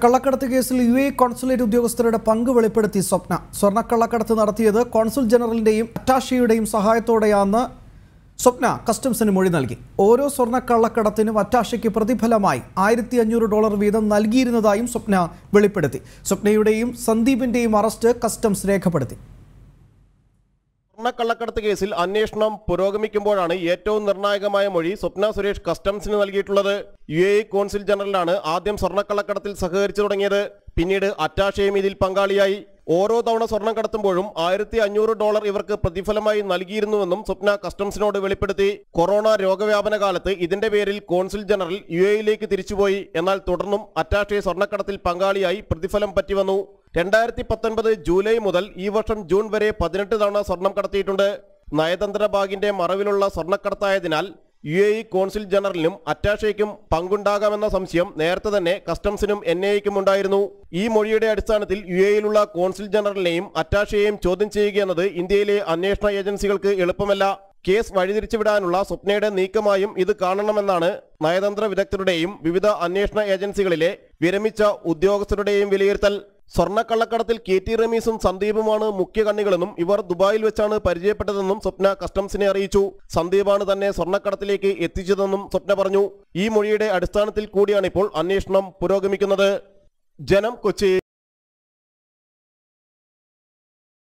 കള്ളക്കടത്ത് കേസിൽ U A consulate ഉദ്യോഗസ്ഥരുടെ പങ്ക് വെളിപ്പെടുത്തി സ്വപ്ന സ്വർണ്ണക്കള്ളക്കടത്ത് നടത്തിയത് കോൺസുൽ ജനറലിന്റെയും അറ്റാഷിയുടെയും സഹായത്തോടെയാണ് സ്വപ്ന കസ്റ്റംസിന് മൊഴി നൽകി ഓരോ സ്വർണ്ണക്കള്ളക്കടത്തിനും അറ്റാഷയ്ക്ക് പ്രതിഫലമായി ആയിരത്തി അഞ്ഞൂറ് ഡോളർ വീതം നൽകിയിരുന്നതായും സ്വപ്ന വെളിപ്പെടുത്തി സ്വപ്നയുടെയും സന്ദീപിന്റെയും അറസ്റ്റ് കസ്റ്റംസ് രേഖപ്പെടുത്തി സ്വർണ്ണക്കള്ളക്കടത്ത് കേസിൽ അന്വേഷണം പുരോഗമിക്കുമ്പോഴാണ് ഏറ്റവും നിർണായകമായ മൊഴി സ്വപ്ന സുരേഷ് കസ്റ്റംസിന് നൽകിയിട്ടുള്ളത് യു എ കോൺസിൽ ജനറലാണ് ആദ്യം സ്വർണ്ണക്കള്ളക്കടത്തിൽ സഹകരിച്ചു തുടങ്ങിയത് പിന്നീട് അറ്റാഷയും ഇതിൽ പങ്കാളിയായി ഓരോ തവണ സ്വർണം കടത്തുമ്പോഴും ആയിരത്തി അഞ്ഞൂറ് ഡോളർ ഇവർക്ക് പ്രതിഫലമായി നൽകിയിരുന്നുവെന്നും സ്വപ്ന കസ്റ്റംസിനോട് വെളിപ്പെടുത്തി കൊറോണ രോഗവ്യാപന കാലത്ത് ഇതിന്റെ പേരിൽ കോൺസിൽ ജനറൽ യു എയിലേക്ക് തിരിച്ചുപോയി എന്നാൽ തുടർന്നും അറ്റാഷെ സ്വർണ്ണക്കടത്തിൽ പങ്കാളിയായി പ്രതിഫലം പറ്റിവന്നു രണ്ടായിരത്തി പത്തൊൻപത് ജൂലൈ മുതൽ ഈ വർഷം ജൂൺ വരെ പതിനെട്ട് തവണ സ്വർണം കടത്തിയിട്ടുണ്ട് നയതന്ത്ര ബാഗിന്റെ മറവിലുള്ള സ്വർണ്ണക്കടത്തായതിനാൽ യു എ ഇ കോൺസിൽ ജനറലിനും അറ്റാഷയ്ക്കും പങ്കുണ്ടാകാമെന്ന സംശയം നേരത്തെ തന്നെ കസ്റ്റംസിനും എൻ ഐക്കും ഉണ്ടായിരുന്നു ഈ മൊഴിയുടെ അടിസ്ഥാനത്തിൽ യു എയിലുള്ള കോൺസിൽ ജനറലിനെയും അറ്റാഷയെയും ചോദ്യം ചെയ്യുകയെന്നത് ഇന്ത്യയിലെ അന്വേഷണ ഏജൻസികൾക്ക് എളുപ്പമല്ല കേസ് വഴിതിരിച്ചുവിടാനുള്ള സ്വപ്നയുടെ നീക്കമായും ഇത് കാണണമെന്നാണ് നയതന്ത്ര വിദഗ്ധരുടെയും വിവിധ അന്വേഷണ ഏജൻസികളിലെ വിരമിച്ച ഉദ്യോഗസ്ഥരുടെയും വിലയിരുത്തൽ സ്വർണ്ണക്കള്ളക്കടത്തിൽ കെ ടി റമീസും സന്ദീപുമാണ് മുഖ്യ കണ്ണികളെന്നും ഇവർ ദുബായിൽ വെച്ചാണ് പരിചയപ്പെട്ടതെന്നും സ്വപ്ന കസ്റ്റംസിനെ അറിയിച്ചു സന്ദീപാണ് തന്നെ സ്വർണ്ണക്കടത്തിലേക്ക് എത്തിച്ചതെന്നും സ്വപ്ന പറഞ്ഞു ഈ മൊഴിയുടെ അടിസ്ഥാനത്തിൽ കൂടിയാണിപ്പോൾ അന്വേഷണം പുരോഗമിക്കുന്നത് ജനം കൊച്ചി